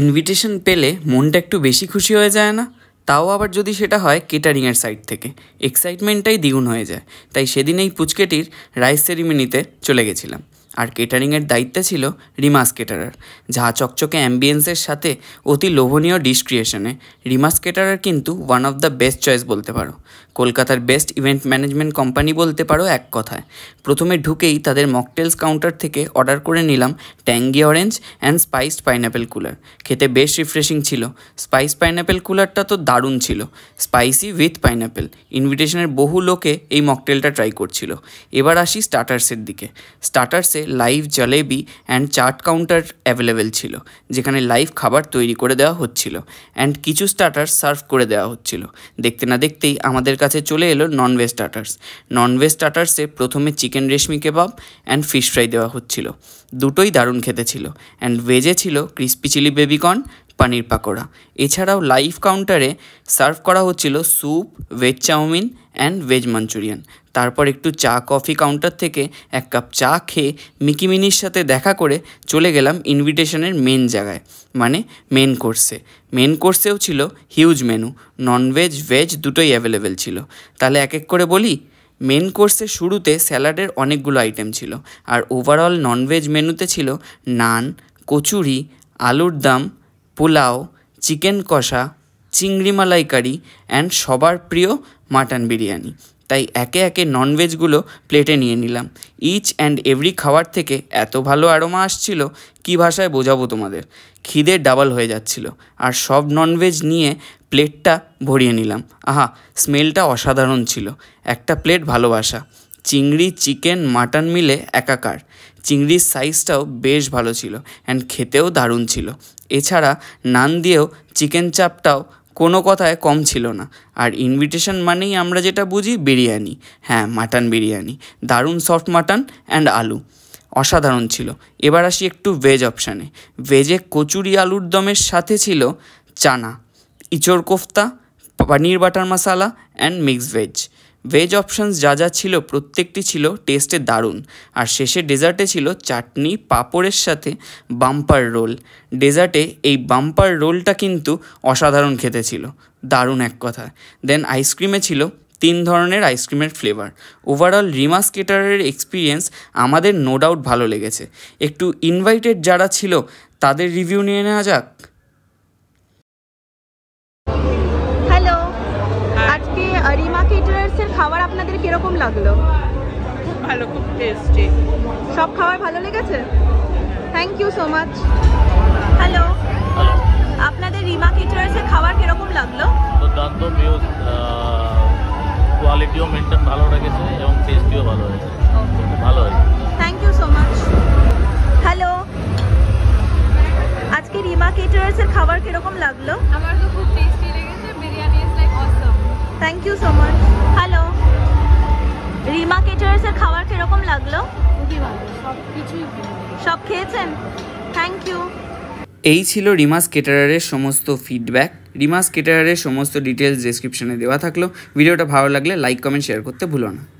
invitation পেলে মনটা একটু বেশি খুশি হয়ে যায় না তাও আবার যদি সেটা হয় কেটারিংয়ের সাইড থেকে এক্সাইটমেন্টটাই দ্বিগুণ হয়ে যায় তাই সেদিন এই পুচকেটির রাইস সেরিমনিতে চলে গেছিলাম আর কেটারিংয়ের দায়িত্বে ছিল রিমাস কেটারার যা চকচকে অ্যাম্বিয়েন্সের সাথে অতি লোভনীয় ডিশ ক্রিয়েশনে রিমাস কেটারার কিন্তু one of the best choice বলতে পারো কলকাতার বেস্ট ইভেন্ট ম্যানেজমেন্ট কোম্পানি বলতে পারো এক কথায় প্রথমে ঢুকেই তাদের মকটেলস কাউন্টার থেকে অর্ডার করে নিলাম tangy orange and spiced pineapple cooler খেতে বেশ রিফ্রেশিং ছিল স্পাইস পাইনঅ্যাপেল কুলারটা তো দারুণ ছিল স্পাইসি উইথ পাইনঅ্যাপেল ইনভিটেশনের বহু লোকে এই মকটেলটা ট্রাই করছিল এবার আসি স্টার্টার্সের দিকে স্টার্টার্সে live jalebi and chaat counter available ছিল যেখানে লাইভ খাবার তৈরি করে দেওয়া হচ্ছিল অ্যান্ড কিছু স্টার্টার সার্ভ করে দেওয়া হচ্ছিল দেখতে না দেখতেই আমাদের কাছে চলে এলো ননভেজ স্টার্টার্স ননভেজ স্টার্টার্সে প্রথমে chicken reshmi kebab and fish fry দেওয়া হচ্ছিল দুটোই দারুণ খেতে ছিল অ্যান্ড ভেজে ছিল ক্রিস্পি চিলি বেবিকর্ন পানির পাকোড়া এছাড়াও লাইভ কাউন্টারে সার্ভ করা হচ্ছিল soup veg chowmein and veg Manchurian তারপর একটু চা কফি কাউন্টার থেকে এক কাপ চা খেয়ে মিকি মিনির সাথে দেখা করে চলে গেলাম ইনভিটেশনের মেন জায়গায় মানে মেন কোর্সে মেন কোর্সেও ছিল হিউজ মেনু ননভেজ ভেজ দুটোই অ্যাভেলেবেল ছিল তাহলে এক এক করে বলি মেন কোর্সে শুরুতে স্যালাডের অনেকগুলো আইটেম ছিল আর ওভারঅল ননভেজ মেনুতে ছিল নান কচুরি আলুর দাম পোলাও চিকেন কষা চিংড়ি মালাই কারি অ্যান্ড সবার প্রিয় মাটন বিরিয়ানি তাই একে একে ননভেজগুলো প্লেটে নিয়ে নিলাম ইচ অ্যান্ড এভরি খাবার থেকে এত ভালো অ্যারোমা আসছিল কি ভাষায় বোঝাবো তোমাদের খিদে ডাবল হয়ে যাচ্ছিল আর সব ননভেজ নিয়ে প্লেটটা ভরিয়ে নিলাম আহা স্মেলটা অসাধারণ ছিল একটা প্লেট ভালোবাসা চিংড়ি চিকেন মাটন মিলে একাকার চিংড়ির সাইজটাও বেশ ভালো ছিল অ্যান্ড খেতেও দারুণ ছিল এছাড়া নান দিয়েও চিকেন চাপটাও কোনো কথায় কম ছিল না আর ইনভিটেশন মানেই আমরা যেটা বুঝি বিরিয়ানি হ্যাঁ মাটন বিরিয়ানি দারুণ সফট মাটন অ্যান্ড আলু অসাধারণ ছিল এবার আসি একটু ভেজ অপশানে ভেজে কচুরি আলুর দমের সাথে ছিল চানা ইচোর kofta paneer butter masala and mix veg veg options যা যা ছিল প্রত্যেকটি ছিল টেস্টে দারুণ আর শেষে ডেজার্টে ছিল চাটনি পাঁপড়ের সাথে বাম্পার রোল ডেজার্টে এই বাম্পার রোলটা কিন্তু অসাধারণ খেতে ছিল দারুণ এক কথা দেন আইসক্রিমে ছিল তিন ধরনের আইসক্রিমের ফ্লেভার ওভারঅল রিমাস কেটারের এক্সপিরিয়েন্স আমাদের নো ডাউট ভালো লেগেছে একটু ইনভাইটেড যারা ছিল তাদের রিভিউ নিয়ে নেওয়া যাক খাবার আপনাদের কিরকম লাগলো খুব ভালো খুব টেস্টি সব খাবার ভালো লেগেছে thank you so much hello আপনাদের রিমা কিচার্সে খাবার কিরকম লাগলো দন্ত কোয়ালিটিও মেনটেন ভালো রেখেছে এবং টেস্টিও ভালো হয়েছে ভালো হয়েছে thank you so much hello আজকে রিমা কেটারার্সের খাবার কিরকম লাগলো আমার তো খুব টেস্টি লেগেছে biryani is like awesome thank you so much সব খেয়েছেন থ্যাংক ইউ এই ছিল রিমাস কেটারারের সমস্ত ফিডব্যাক রিমাস কেটারারের সমস্ত ডিটেলস ডিসক্রিপশানে দেওয়া থাকলো ভিডিওটা ভালো লাগলে লাইক কমেন্ট শেয়ার করতে ভুলো না